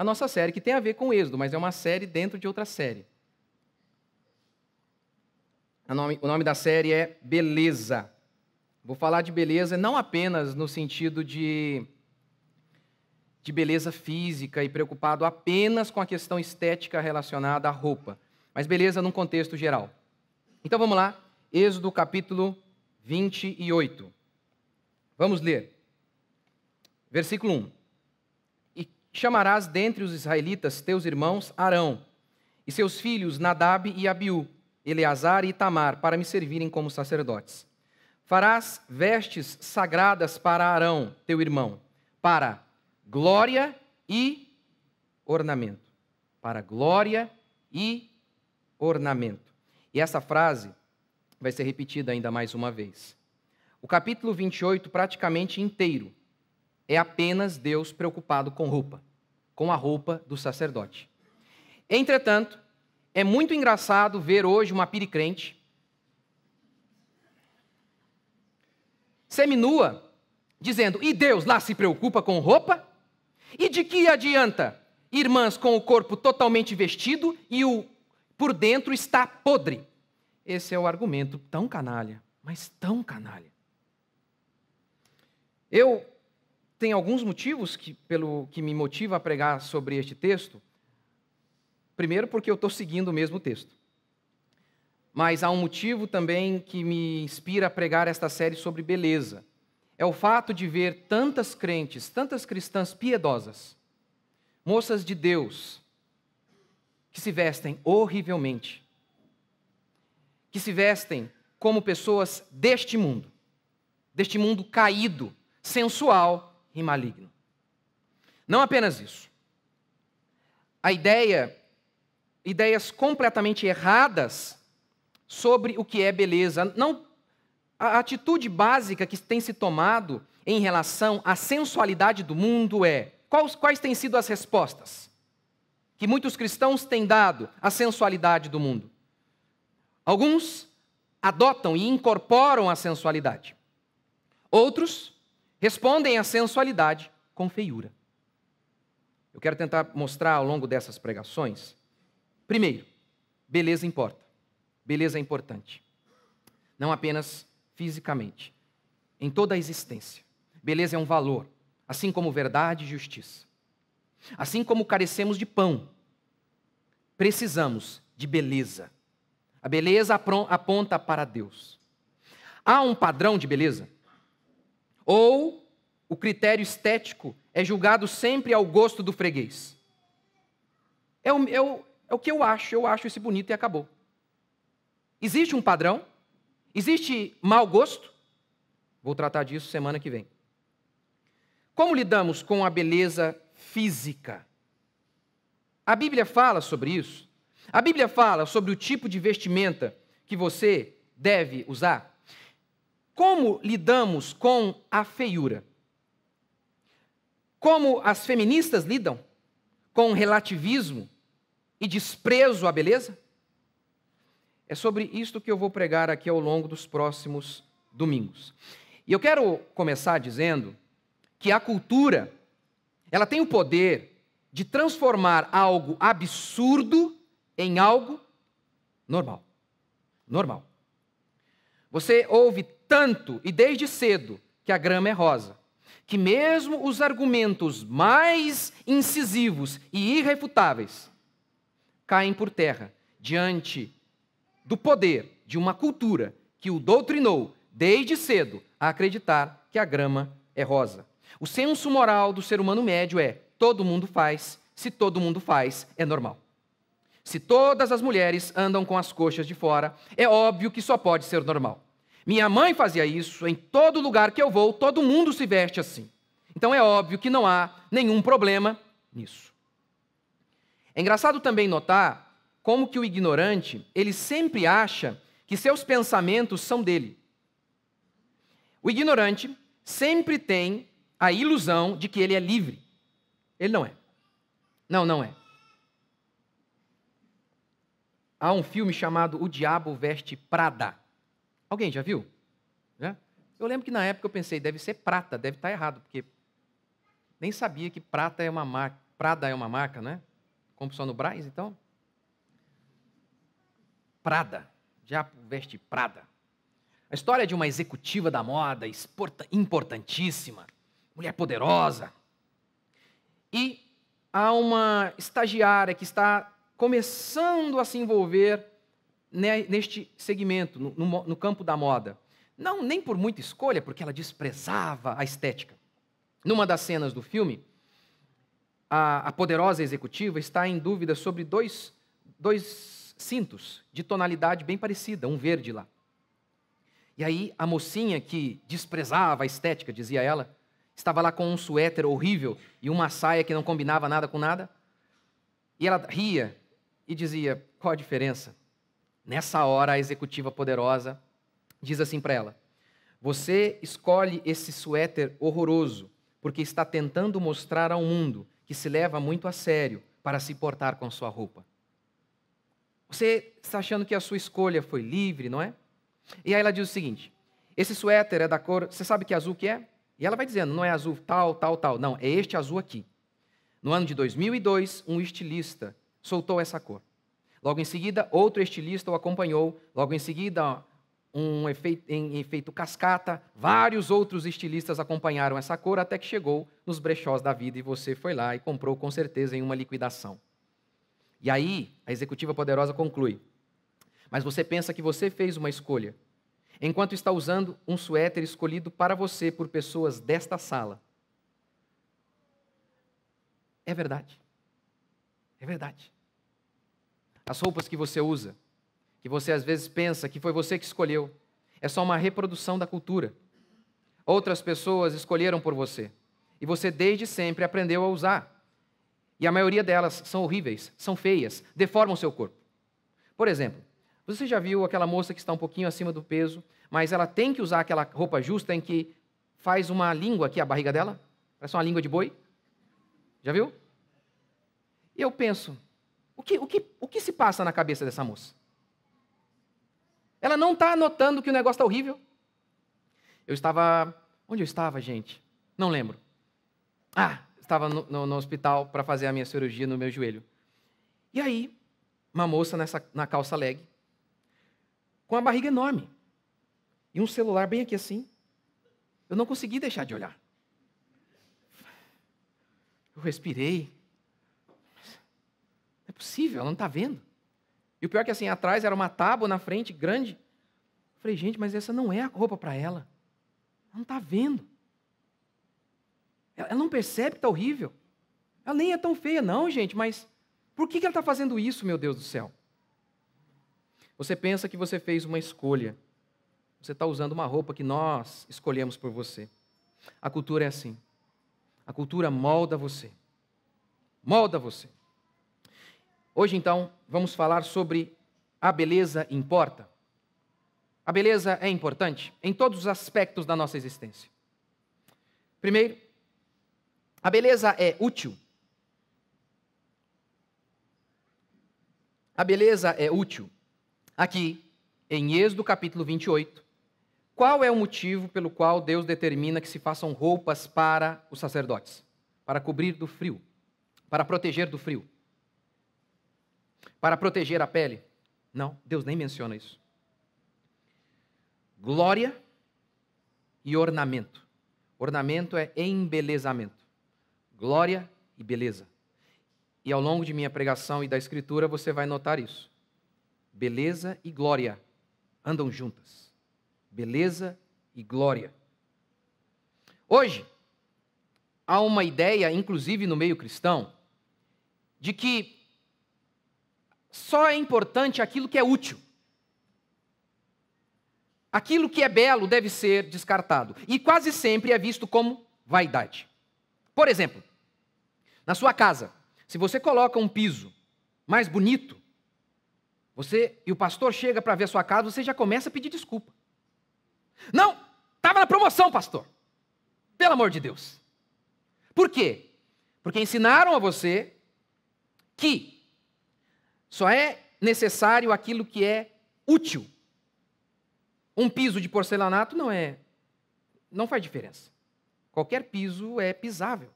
a nossa série, que tem a ver com o Êxodo, mas é uma série dentro de outra série. Nome, o nome da série é Beleza. Vou falar de beleza não apenas no sentido de, de beleza física e preocupado apenas com a questão estética relacionada à roupa, mas beleza num contexto geral. Então vamos lá, Êxodo capítulo 28. Vamos ler. Versículo 1. Chamarás dentre os israelitas teus irmãos Arão e seus filhos Nadab e Abiú, Eleazar e Tamar, para me servirem como sacerdotes. Farás vestes sagradas para Arão, teu irmão, para glória e ornamento. Para glória e ornamento. E essa frase vai ser repetida ainda mais uma vez. O capítulo 28, praticamente inteiro, é apenas Deus preocupado com roupa, com a roupa do sacerdote. Entretanto, é muito engraçado ver hoje uma piricrente seminua, dizendo: E Deus lá se preocupa com roupa? E de que adianta irmãs com o corpo totalmente vestido e o por dentro está podre? Esse é o argumento tão canalha, mas tão canalha. Eu tem alguns motivos que, pelo, que me motiva a pregar sobre este texto. Primeiro, porque eu estou seguindo o mesmo texto. Mas há um motivo também que me inspira a pregar esta série sobre beleza. É o fato de ver tantas crentes, tantas cristãs piedosas, moças de Deus, que se vestem horrivelmente, que se vestem como pessoas deste mundo, deste mundo caído, sensual, e maligno. Não apenas isso. A ideia, ideias completamente erradas sobre o que é beleza. Não, a atitude básica que tem se tomado em relação à sensualidade do mundo é: quais, quais têm sido as respostas que muitos cristãos têm dado à sensualidade do mundo? Alguns adotam e incorporam a sensualidade. Outros respondem à sensualidade com feiura. Eu quero tentar mostrar ao longo dessas pregações. Primeiro, beleza importa. Beleza é importante. Não apenas fisicamente, em toda a existência. Beleza é um valor, assim como verdade e justiça. Assim como carecemos de pão, precisamos de beleza. A beleza aponta para Deus. Há um padrão de beleza ou o critério estético é julgado sempre ao gosto do freguês? É o, é o, é o que eu acho, eu acho esse bonito e acabou. Existe um padrão? Existe mau gosto? Vou tratar disso semana que vem. Como lidamos com a beleza física? A Bíblia fala sobre isso. A Bíblia fala sobre o tipo de vestimenta que você deve usar. Como lidamos com a feiura? Como as feministas lidam com relativismo e desprezo à beleza? É sobre isto que eu vou pregar aqui ao longo dos próximos domingos. E eu quero começar dizendo que a cultura, ela tem o poder de transformar algo absurdo em algo normal. Normal. Você ouve tanto e desde cedo que a grama é rosa, que mesmo os argumentos mais incisivos e irrefutáveis caem por terra diante do poder de uma cultura que o doutrinou desde cedo a acreditar que a grama é rosa. O senso moral do ser humano médio é: todo mundo faz, se todo mundo faz, é normal. Se todas as mulheres andam com as coxas de fora, é óbvio que só pode ser normal. Minha mãe fazia isso, em todo lugar que eu vou, todo mundo se veste assim. Então é óbvio que não há nenhum problema nisso. É engraçado também notar como que o ignorante, ele sempre acha que seus pensamentos são dele. O ignorante sempre tem a ilusão de que ele é livre. Ele não é. Não, não é. Há um filme chamado O Diabo Veste Prada. Alguém já viu? Já? Eu lembro que na época eu pensei, deve ser prata, deve estar tá errado, porque nem sabia que prata é uma marca, Prada é uma marca, né? Compro só no Braz, então. Prada. Já veste Prada. A história de uma executiva da moda, importantíssima, mulher poderosa. E há uma estagiária que está começando a se envolver neste segmento, no, no, no campo da moda. Não nem por muita escolha, porque ela desprezava a estética. Numa das cenas do filme, a, a poderosa executiva está em dúvida sobre dois, dois cintos de tonalidade bem parecida, um verde lá. E aí a mocinha que desprezava a estética, dizia ela, estava lá com um suéter horrível e uma saia que não combinava nada com nada. E ela ria e dizia: qual a diferença? Nessa hora, a executiva poderosa diz assim para ela: Você escolhe esse suéter horroroso porque está tentando mostrar ao mundo que se leva muito a sério para se portar com sua roupa. Você está achando que a sua escolha foi livre, não é? E aí ela diz o seguinte: Esse suéter é da cor, você sabe que azul que é? E ela vai dizendo: Não é azul tal, tal, tal. Não, é este azul aqui. No ano de 2002, um estilista soltou essa cor. Logo em seguida, outro estilista o acompanhou. Logo em seguida, um efeito, em efeito cascata, vários outros estilistas acompanharam essa cor até que chegou nos brechós da vida e você foi lá e comprou com certeza em uma liquidação. E aí, a executiva poderosa conclui: Mas você pensa que você fez uma escolha, enquanto está usando um suéter escolhido para você por pessoas desta sala. É verdade. É verdade as roupas que você usa, que você às vezes pensa que foi você que escolheu, é só uma reprodução da cultura. Outras pessoas escolheram por você e você desde sempre aprendeu a usar. E a maioria delas são horríveis, são feias, deformam o seu corpo. Por exemplo, você já viu aquela moça que está um pouquinho acima do peso, mas ela tem que usar aquela roupa justa em que faz uma língua aqui a barriga dela? Parece uma língua de boi? Já viu? E eu penso, o que, o que, o que se passa na cabeça dessa moça? Ela não está notando que o negócio está horrível. Eu estava. Onde eu estava, gente? Não lembro. Ah, estava no, no, no hospital para fazer a minha cirurgia no meu joelho. E aí, uma moça nessa, na calça leg, com a barriga enorme, e um celular bem aqui assim. Eu não consegui deixar de olhar. Eu respirei, possível, ela não está vendo. E o pior é que assim, atrás era uma tábua na frente, grande. Eu falei, gente, mas essa não é a roupa para ela. Ela não está vendo. Ela não percebe que está horrível. Ela nem é tão feia, não, gente, mas por que ela está fazendo isso, meu Deus do céu? Você pensa que você fez uma escolha. Você está usando uma roupa que nós escolhemos por você. A cultura é assim. A cultura molda você. Molda você. Hoje, então, vamos falar sobre a beleza importa. A beleza é importante em todos os aspectos da nossa existência. Primeiro, a beleza é útil. A beleza é útil. Aqui, em Êxodo capítulo 28, qual é o motivo pelo qual Deus determina que se façam roupas para os sacerdotes? Para cobrir do frio, para proteger do frio para proteger a pele? Não, Deus nem menciona isso. Glória e ornamento. Ornamento é embelezamento. Glória e beleza. E ao longo de minha pregação e da escritura você vai notar isso. Beleza e glória andam juntas. Beleza e glória. Hoje, há uma ideia, inclusive no meio cristão, de que só é importante aquilo que é útil. Aquilo que é belo deve ser descartado. E quase sempre é visto como vaidade. Por exemplo, na sua casa, se você coloca um piso mais bonito, você e o pastor chega para ver a sua casa, você já começa a pedir desculpa. Não, estava na promoção, pastor. Pelo amor de Deus. Por quê? Porque ensinaram a você que só é necessário aquilo que é útil. Um piso de porcelanato não é não faz diferença. Qualquer piso é pisável.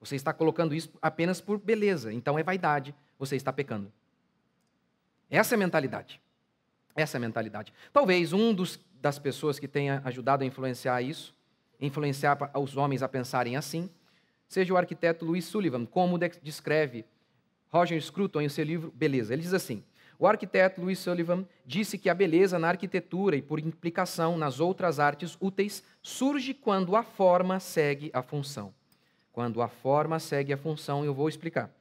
Você está colocando isso apenas por beleza, então é vaidade, você está pecando. Essa é a mentalidade. Essa é a mentalidade. Talvez um dos, das pessoas que tenha ajudado a influenciar isso, influenciar os homens a pensarem assim, seja o arquiteto Louis Sullivan, como descreve Roger Scruton, em seu livro Beleza, ele diz assim: O arquiteto Louis Sullivan disse que a beleza na arquitetura e, por implicação, nas outras artes úteis, surge quando a forma segue a função. Quando a forma segue a função, eu vou explicar.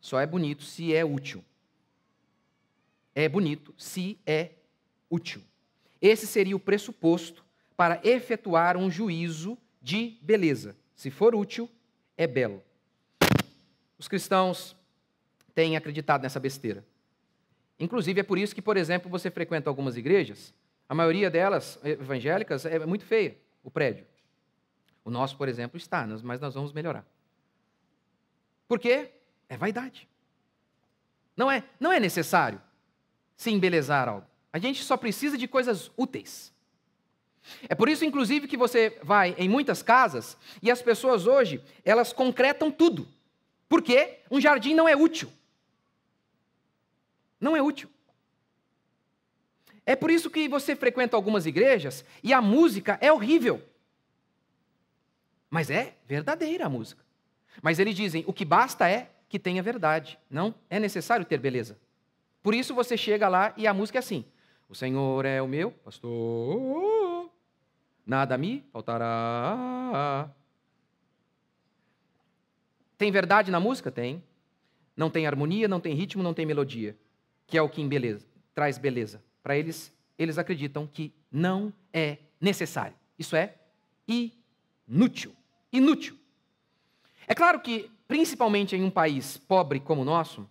Só é bonito se é útil. É bonito se é útil. Esse seria o pressuposto para efetuar um juízo de beleza. Se for útil, é belo. Os cristãos têm acreditado nessa besteira. Inclusive, é por isso que, por exemplo, você frequenta algumas igrejas, a maioria delas evangélicas é muito feia, o prédio. O nosso, por exemplo, está, mas nós vamos melhorar. Por quê? É vaidade. Não é, não é necessário se embelezar algo. A gente só precisa de coisas úteis. É por isso, inclusive, que você vai em muitas casas e as pessoas hoje, elas concretam tudo. Porque um jardim não é útil. Não é útil. É por isso que você frequenta algumas igrejas e a música é horrível. Mas é verdadeira a música. Mas eles dizem: o que basta é que tenha verdade. Não é necessário ter beleza. Por isso você chega lá e a música é assim: O Senhor é o meu pastor, nada me faltará. Tem verdade na música? Tem. Não tem harmonia, não tem ritmo, não tem melodia, que é o que embeleza, traz beleza. Para eles, eles acreditam que não é necessário. Isso é inútil. Inútil. É claro que, principalmente em um país pobre como o nosso,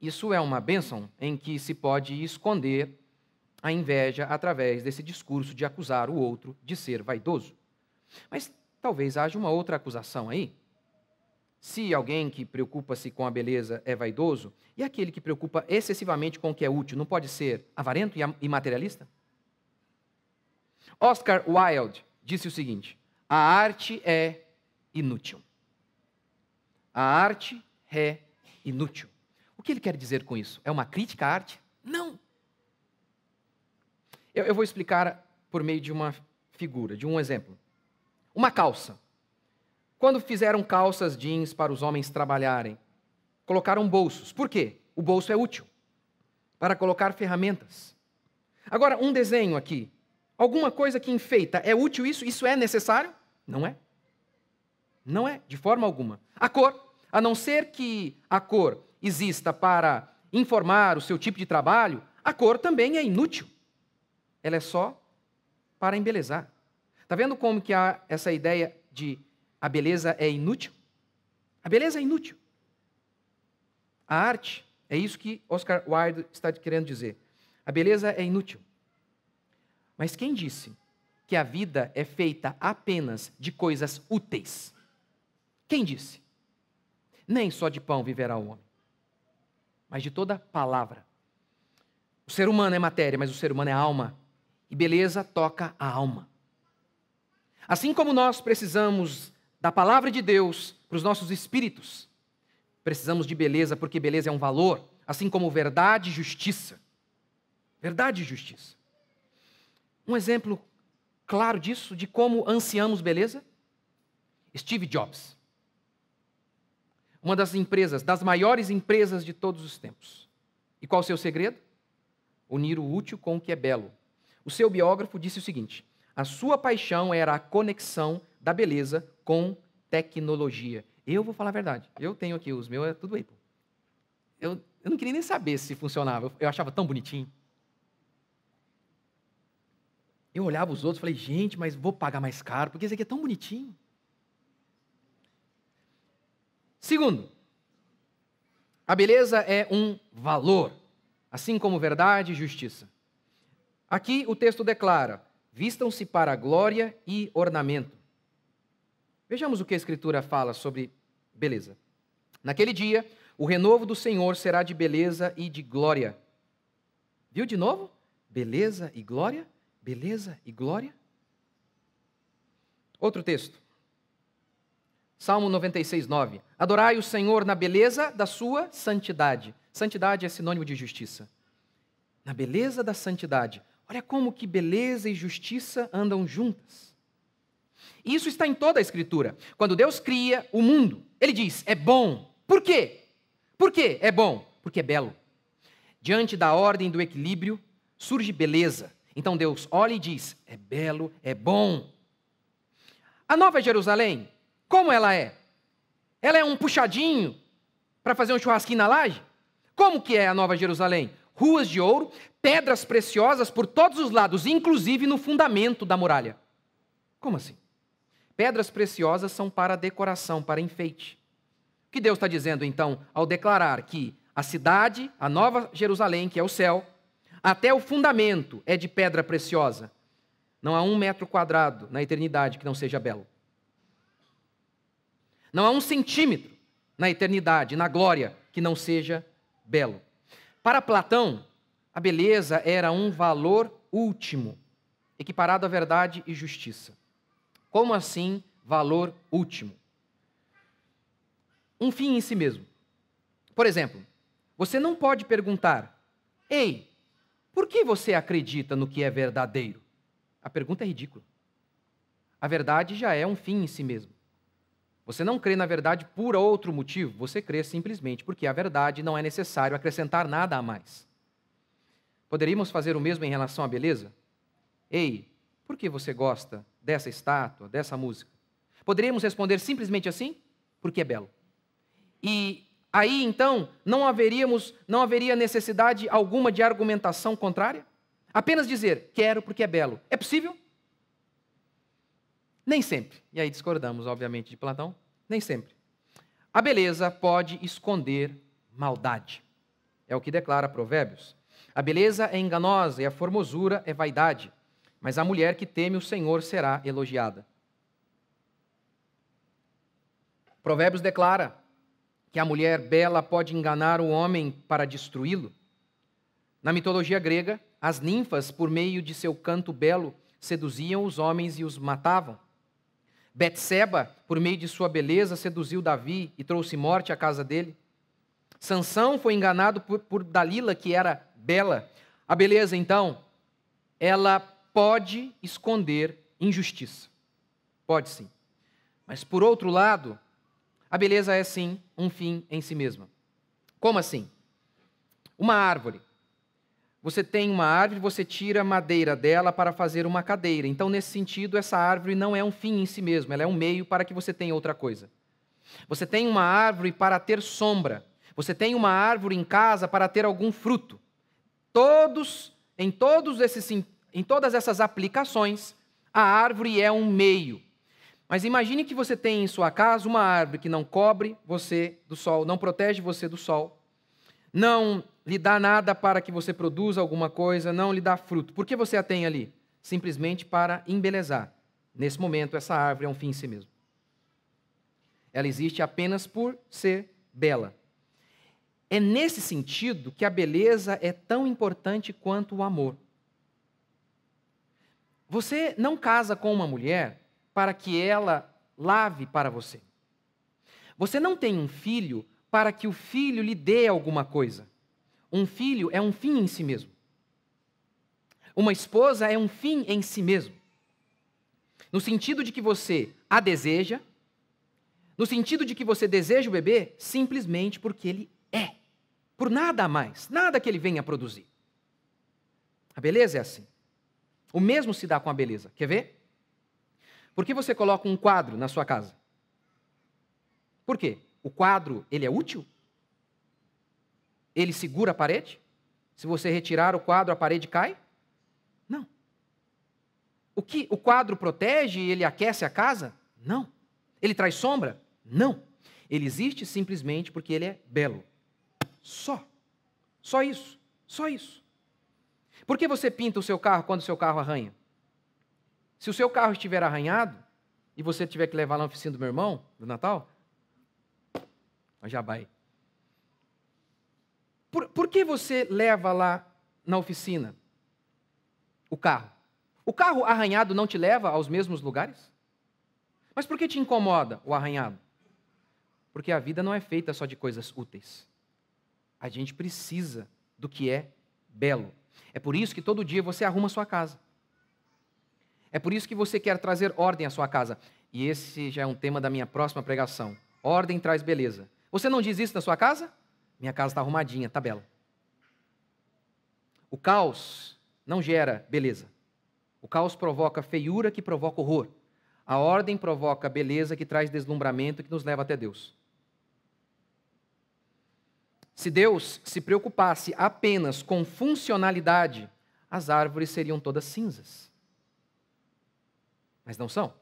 isso é uma bênção em que se pode esconder a inveja através desse discurso de acusar o outro de ser vaidoso. Mas talvez haja uma outra acusação aí, se alguém que preocupa-se com a beleza é vaidoso, e aquele que preocupa excessivamente com o que é útil não pode ser avarento e materialista? Oscar Wilde disse o seguinte: a arte é inútil. A arte é inútil. O que ele quer dizer com isso? É uma crítica à arte? Não. Eu, eu vou explicar por meio de uma figura, de um exemplo. Uma calça quando fizeram calças jeans para os homens trabalharem, colocaram bolsos. Por quê? O bolso é útil para colocar ferramentas. Agora, um desenho aqui. Alguma coisa que enfeita. É útil isso? Isso é necessário? Não é. Não é, de forma alguma. A cor, a não ser que a cor exista para informar o seu tipo de trabalho, a cor também é inútil. Ela é só para embelezar. Está vendo como que há essa ideia de a beleza é inútil? A beleza é inútil. A arte, é isso que Oscar Wilde está querendo dizer. A beleza é inútil. Mas quem disse que a vida é feita apenas de coisas úteis? Quem disse? Nem só de pão viverá o homem, mas de toda palavra. O ser humano é matéria, mas o ser humano é alma. E beleza toca a alma. Assim como nós precisamos da palavra de Deus para os nossos espíritos. Precisamos de beleza, porque beleza é um valor, assim como verdade e justiça. Verdade e justiça. Um exemplo claro disso, de como ansiamos beleza? Steve Jobs. Uma das empresas, das maiores empresas de todos os tempos. E qual o seu segredo? Unir o útil com o que é belo. O seu biógrafo disse o seguinte: a sua paixão era a conexão da beleza com tecnologia. Eu vou falar a verdade. Eu tenho aqui, os meus é tudo Apple. Eu, eu não queria nem saber se funcionava. Eu, eu achava tão bonitinho. Eu olhava os outros e falei, gente, mas vou pagar mais caro, porque esse aqui é tão bonitinho. Segundo, a beleza é um valor, assim como verdade e justiça. Aqui o texto declara: vistam-se para glória e ornamento. Vejamos o que a Escritura fala sobre beleza. Naquele dia, o renovo do Senhor será de beleza e de glória. Viu de novo? Beleza e glória, beleza e glória. Outro texto. Salmo 96, 9. Adorai o Senhor na beleza da sua santidade. Santidade é sinônimo de justiça. Na beleza da santidade. Olha como que beleza e justiça andam juntas isso está em toda a Escritura. Quando Deus cria o mundo, ele diz: é bom. Por quê? Por quê é bom? Porque é belo. Diante da ordem do equilíbrio, surge beleza. Então Deus olha e diz: é belo, é bom. A Nova Jerusalém, como ela é? Ela é um puxadinho para fazer um churrasquinho na laje? Como que é a Nova Jerusalém? Ruas de ouro, pedras preciosas por todos os lados, inclusive no fundamento da muralha. Como assim? Pedras preciosas são para decoração, para enfeite. O que Deus está dizendo então ao declarar que a cidade, a nova Jerusalém, que é o céu, até o fundamento é de pedra preciosa? Não há um metro quadrado na eternidade que não seja belo. Não há um centímetro na eternidade, na glória, que não seja belo. Para Platão, a beleza era um valor último, equiparado à verdade e justiça. Como assim valor último? Um fim em si mesmo. Por exemplo, você não pode perguntar: Ei, por que você acredita no que é verdadeiro? A pergunta é ridícula. A verdade já é um fim em si mesmo. Você não crê na verdade por outro motivo, você crê simplesmente porque a verdade não é necessário acrescentar nada a mais. Poderíamos fazer o mesmo em relação à beleza? Ei, por que você gosta dessa estátua, dessa música? Poderíamos responder simplesmente assim? Porque é belo. E aí então não haveríamos, não haveria necessidade alguma de argumentação contrária? Apenas dizer quero porque é belo. É possível? Nem sempre. E aí discordamos, obviamente, de Platão. Nem sempre. A beleza pode esconder maldade. É o que declara Provérbios. A beleza é enganosa e a formosura é vaidade mas a mulher que teme o Senhor será elogiada. Provérbios declara que a mulher bela pode enganar o homem para destruí-lo. Na mitologia grega, as ninfas, por meio de seu canto belo, seduziam os homens e os matavam. Betseba, por meio de sua beleza, seduziu Davi e trouxe morte à casa dele. Sansão foi enganado por, por Dalila, que era bela. A beleza, então, ela pode esconder injustiça. Pode sim. Mas, por outro lado, a beleza é sim um fim em si mesma. Como assim? Uma árvore. Você tem uma árvore, você tira a madeira dela para fazer uma cadeira. Então, nesse sentido, essa árvore não é um fim em si mesma, ela é um meio para que você tenha outra coisa. Você tem uma árvore para ter sombra. Você tem uma árvore em casa para ter algum fruto. Todos, em todos esses em todas essas aplicações, a árvore é um meio. Mas imagine que você tem em sua casa uma árvore que não cobre você do sol, não protege você do sol, não lhe dá nada para que você produza alguma coisa, não lhe dá fruto. Por que você a tem ali? Simplesmente para embelezar. Nesse momento, essa árvore é um fim em si mesmo. Ela existe apenas por ser bela. É nesse sentido que a beleza é tão importante quanto o amor. Você não casa com uma mulher para que ela lave para você. Você não tem um filho para que o filho lhe dê alguma coisa. Um filho é um fim em si mesmo. Uma esposa é um fim em si mesmo. No sentido de que você a deseja, no sentido de que você deseja o bebê simplesmente porque ele é, por nada a mais, nada que ele venha a produzir. A beleza é assim. O mesmo se dá com a beleza. Quer ver? Por que você coloca um quadro na sua casa? Por quê? O quadro, ele é útil? Ele segura a parede? Se você retirar o quadro, a parede cai? Não. O que o quadro protege e ele aquece a casa? Não. Ele traz sombra? Não. Ele existe simplesmente porque ele é belo. Só. Só isso. Só isso. Por que você pinta o seu carro quando o seu carro arranha? Se o seu carro estiver arranhado e você tiver que levar lá na oficina do meu irmão, do Natal, é já vai. Por, por que você leva lá na oficina o carro? O carro arranhado não te leva aos mesmos lugares? Mas por que te incomoda o arranhado? Porque a vida não é feita só de coisas úteis. A gente precisa do que é belo. É por isso que todo dia você arruma a sua casa. É por isso que você quer trazer ordem à sua casa. E esse já é um tema da minha próxima pregação. Ordem traz beleza. Você não diz isso na sua casa? Minha casa está arrumadinha, está bela. O caos não gera beleza. O caos provoca feiura que provoca horror. A ordem provoca beleza que traz deslumbramento que nos leva até Deus. Se Deus se preocupasse apenas com funcionalidade, as árvores seriam todas cinzas. Mas não são.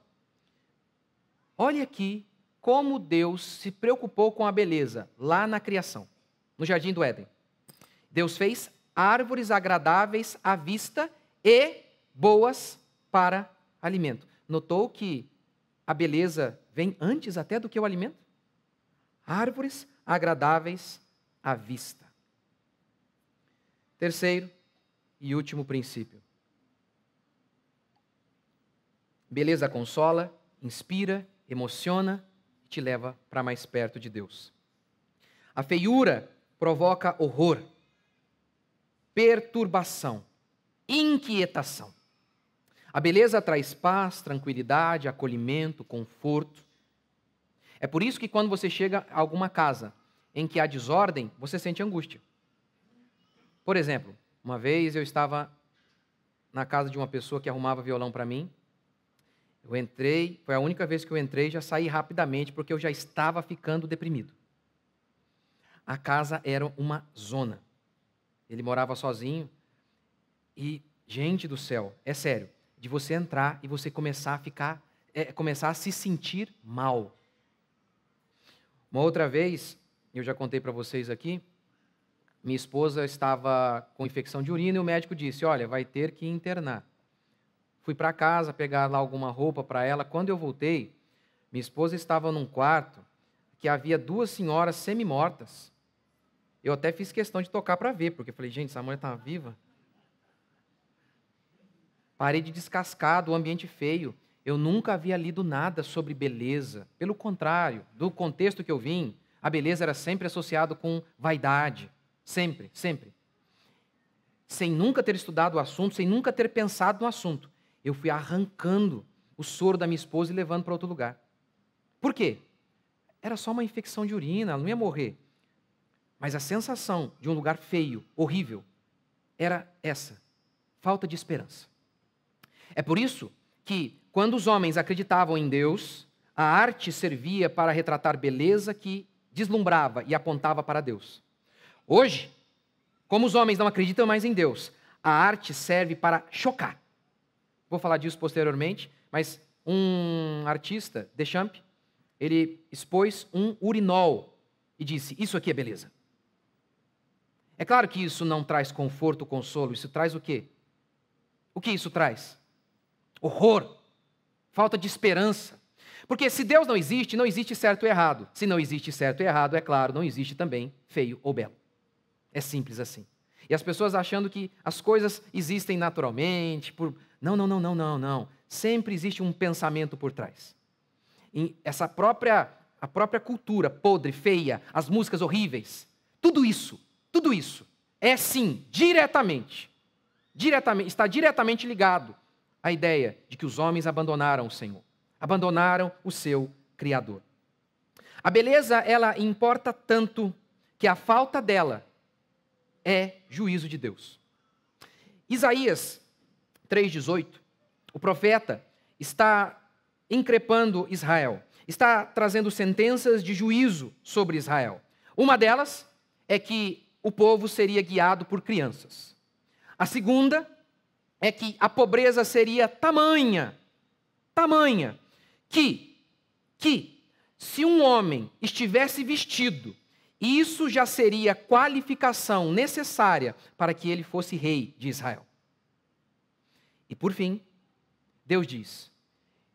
Olhe aqui como Deus se preocupou com a beleza lá na criação, no jardim do Éden. Deus fez árvores agradáveis à vista e boas para alimento. Notou que a beleza vem antes até do que o alimento? Árvores agradáveis à vista. Terceiro e último princípio. Beleza consola, inspira, emociona e te leva para mais perto de Deus. A feiura provoca horror, perturbação, inquietação. A beleza traz paz, tranquilidade, acolhimento, conforto. É por isso que quando você chega a alguma casa, em que há desordem, você sente angústia. Por exemplo, uma vez eu estava na casa de uma pessoa que arrumava violão para mim. Eu entrei, foi a única vez que eu entrei, já saí rapidamente porque eu já estava ficando deprimido. A casa era uma zona. Ele morava sozinho e gente do céu, é sério, de você entrar e você começar a ficar, é, começar a se sentir mal. Uma outra vez, eu já contei para vocês aqui, minha esposa estava com infecção de urina e o médico disse: Olha, vai ter que internar. Fui para casa pegar lá alguma roupa para ela. Quando eu voltei, minha esposa estava num quarto que havia duas senhoras semi-mortas. Eu até fiz questão de tocar para ver, porque falei: Gente, essa mulher estava tá viva. Parede descascada, o ambiente feio. Eu nunca havia lido nada sobre beleza. Pelo contrário, do contexto que eu vim, a beleza era sempre associada com vaidade. Sempre, sempre. Sem nunca ter estudado o assunto, sem nunca ter pensado no assunto, eu fui arrancando o soro da minha esposa e levando para outro lugar. Por quê? Era só uma infecção de urina, ela não ia morrer. Mas a sensação de um lugar feio, horrível, era essa: falta de esperança. É por isso que, quando os homens acreditavam em Deus, a arte servia para retratar beleza que deslumbrava e apontava para Deus. Hoje, como os homens não acreditam mais em Deus, a arte serve para chocar. Vou falar disso posteriormente, mas um artista, Deschamps, ele expôs um urinol e disse: Isso aqui é beleza. É claro que isso não traz conforto, consolo, isso traz o quê? O que isso traz? Horror, falta de esperança, porque se Deus não existe, não existe certo e errado. Se não existe certo e errado, é claro, não existe também feio ou belo. É simples assim. E as pessoas achando que as coisas existem naturalmente, por não, não, não, não, não, não. Sempre existe um pensamento por trás. E essa própria a própria cultura podre, feia, as músicas horríveis, tudo isso, tudo isso é sim diretamente, diretamente está diretamente ligado à ideia de que os homens abandonaram o Senhor abandonaram o seu Criador. A beleza, ela importa tanto que a falta dela é juízo de Deus. Isaías 3,18, o profeta está increpando Israel, está trazendo sentenças de juízo sobre Israel. Uma delas é que o povo seria guiado por crianças. A segunda é que a pobreza seria tamanha, tamanha, que, que, se um homem estivesse vestido, isso já seria qualificação necessária para que ele fosse rei de Israel. E por fim, Deus diz: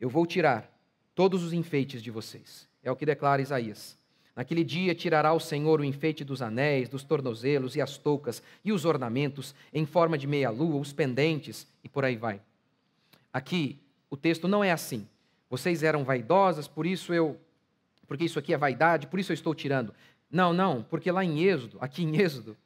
Eu vou tirar todos os enfeites de vocês. É o que declara Isaías. Naquele dia tirará o Senhor o enfeite dos anéis, dos tornozelos e as toucas e os ornamentos em forma de meia-lua, os pendentes e por aí vai. Aqui o texto não é assim. Vocês eram vaidosas, por isso eu, porque isso aqui é vaidade, por isso eu estou tirando. Não, não, porque lá em Êxodo, aqui em Êxodo,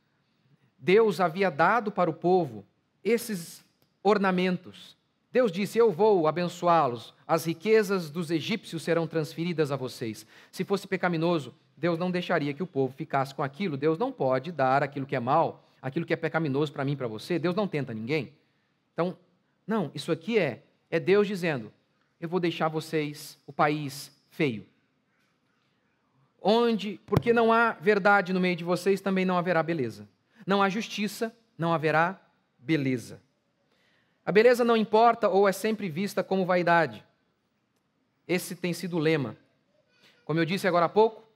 Deus havia dado para o povo esses ornamentos. Deus disse: Eu vou abençoá-los, as riquezas dos egípcios serão transferidas a vocês. Se fosse pecaminoso, Deus não deixaria que o povo ficasse com aquilo. Deus não pode dar aquilo que é mal, aquilo que é pecaminoso para mim, para você. Deus não tenta ninguém. Então, não, isso aqui é, é Deus dizendo: eu vou deixar vocês o país feio. Onde, porque não há verdade no meio de vocês, também não haverá beleza. Não há justiça, não haverá beleza. A beleza não importa ou é sempre vista como vaidade. Esse tem sido o lema. Como eu disse agora há pouco,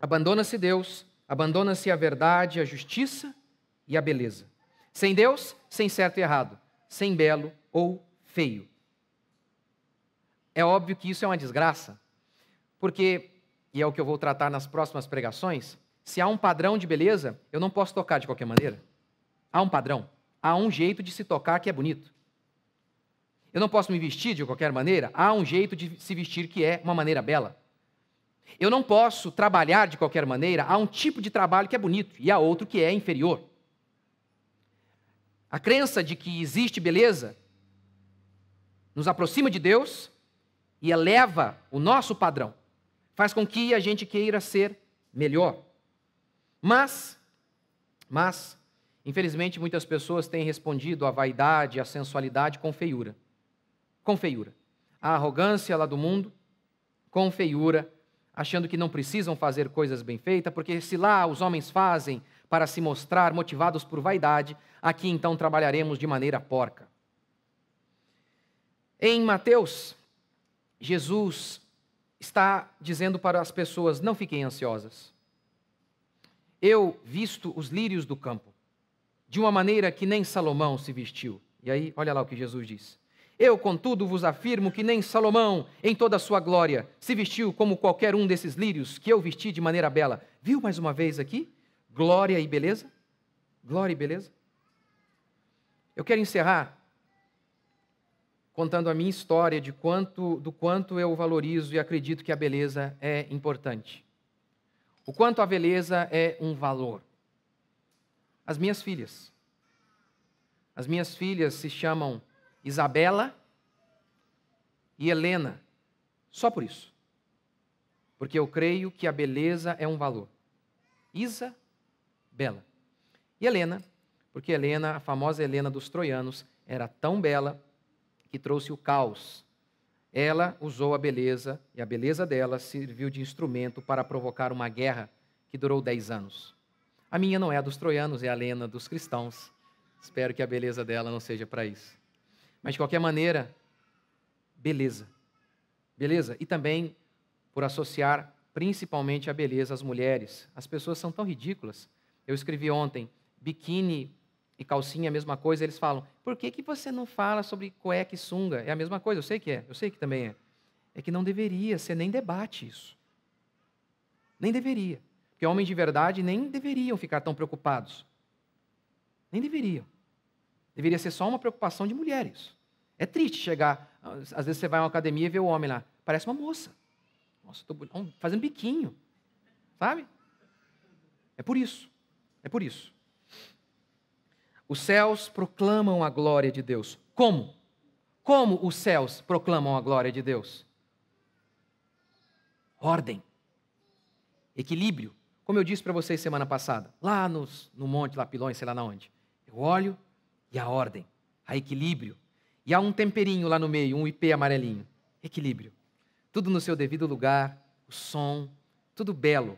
abandona-se Deus, abandona-se a verdade, a justiça e a beleza. Sem Deus, sem certo e errado, sem belo ou feio. É óbvio que isso é uma desgraça, porque, e é o que eu vou tratar nas próximas pregações, se há um padrão de beleza, eu não posso tocar de qualquer maneira. Há um padrão, há um jeito de se tocar que é bonito. Eu não posso me vestir de qualquer maneira, há um jeito de se vestir que é uma maneira bela. Eu não posso trabalhar de qualquer maneira, há um tipo de trabalho que é bonito e há outro que é inferior. A crença de que existe beleza nos aproxima de Deus e eleva o nosso padrão. Faz com que a gente queira ser melhor. Mas, mas, infelizmente, muitas pessoas têm respondido à vaidade, à sensualidade com feiura. Com feiura. A arrogância lá do mundo, com feiura, achando que não precisam fazer coisas bem feitas, porque se lá os homens fazem para se mostrar motivados por vaidade, aqui então trabalharemos de maneira porca. Em Mateus Jesus está dizendo para as pessoas: não fiquem ansiosas. Eu visto os lírios do campo, de uma maneira que nem Salomão se vestiu. E aí, olha lá o que Jesus diz. Eu, contudo, vos afirmo que nem Salomão, em toda a sua glória, se vestiu como qualquer um desses lírios que eu vesti de maneira bela. Viu mais uma vez aqui? Glória e beleza? Glória e beleza? Eu quero encerrar contando a minha história de quanto, do quanto eu valorizo e acredito que a beleza é importante. O quanto a beleza é um valor. As minhas filhas. As minhas filhas se chamam Isabela e Helena, só por isso. Porque eu creio que a beleza é um valor. Isa, Bela. E Helena, porque Helena, a famosa Helena dos troianos, era tão bela que trouxe o caos. Ela usou a beleza e a beleza dela serviu de instrumento para provocar uma guerra que durou dez anos. A minha não é a dos troianos, é a lena dos cristãos. Espero que a beleza dela não seja para isso. Mas, de qualquer maneira, beleza. Beleza? E também por associar principalmente a beleza às mulheres. As pessoas são tão ridículas. Eu escrevi ontem: biquíni e calcinha é a mesma coisa, eles falam: por que, que você não fala sobre cueca e sunga? É a mesma coisa, eu sei que é, eu sei que também é. É que não deveria, ser nem debate isso. Nem deveria. Porque homens de verdade nem deveriam ficar tão preocupados. Nem deveriam. Deveria ser só uma preocupação de mulheres. É triste chegar, às vezes você vai a uma academia e vê o homem lá, parece uma moça. Nossa, estou fazendo biquinho. Sabe? É por isso. É por isso. Os céus proclamam a glória de Deus. Como? Como os céus proclamam a glória de Deus? Ordem, equilíbrio. Como eu disse para vocês semana passada, lá nos, no Monte Lapilões, sei lá na onde. Eu olho e há ordem, há equilíbrio. E há um temperinho lá no meio, um IP amarelinho. Equilíbrio. Tudo no seu devido lugar, o som, tudo belo,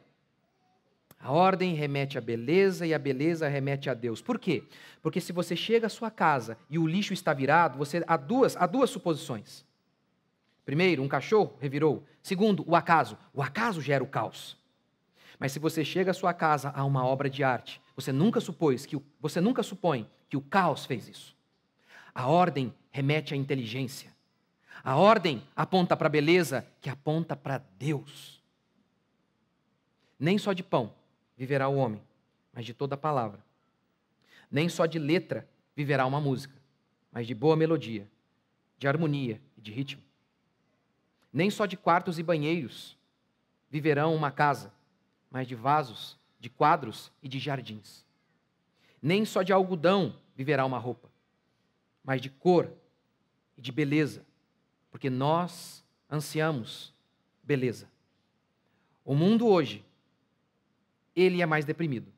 a ordem remete à beleza e a beleza remete a Deus. Por quê? Porque se você chega à sua casa e o lixo está virado, você há duas, há duas suposições. Primeiro, um cachorro revirou. Segundo, o acaso. O acaso gera o caos. Mas se você chega à sua casa a uma obra de arte, você nunca supôs que você nunca supõe que o caos fez isso. A ordem remete à inteligência. A ordem aponta para a beleza que aponta para Deus. Nem só de pão viverá o homem, mas de toda palavra. Nem só de letra viverá uma música, mas de boa melodia, de harmonia e de ritmo. Nem só de quartos e banheiros viverão uma casa, mas de vasos, de quadros e de jardins. Nem só de algodão viverá uma roupa, mas de cor e de beleza, porque nós ansiamos beleza. O mundo hoje ele é mais deprimido.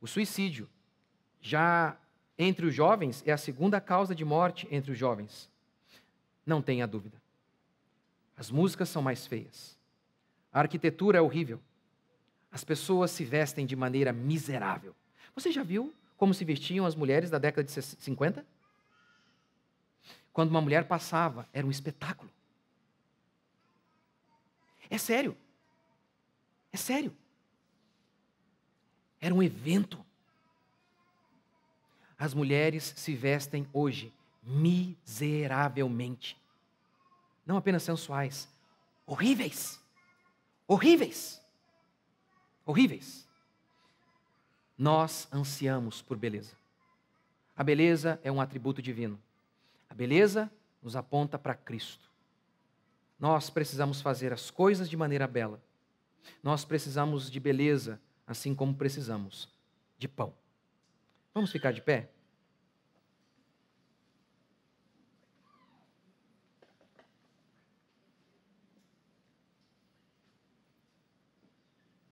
O suicídio, já entre os jovens, é a segunda causa de morte entre os jovens. Não tenha dúvida. As músicas são mais feias. A arquitetura é horrível. As pessoas se vestem de maneira miserável. Você já viu como se vestiam as mulheres da década de 50? Quando uma mulher passava, era um espetáculo. É sério. É sério. Era um evento. As mulheres se vestem hoje miseravelmente. Não apenas sensuais, horríveis. Horríveis. Horríveis. Nós ansiamos por beleza. A beleza é um atributo divino. A beleza nos aponta para Cristo. Nós precisamos fazer as coisas de maneira bela. Nós precisamos de beleza assim como precisamos de pão. Vamos ficar de pé?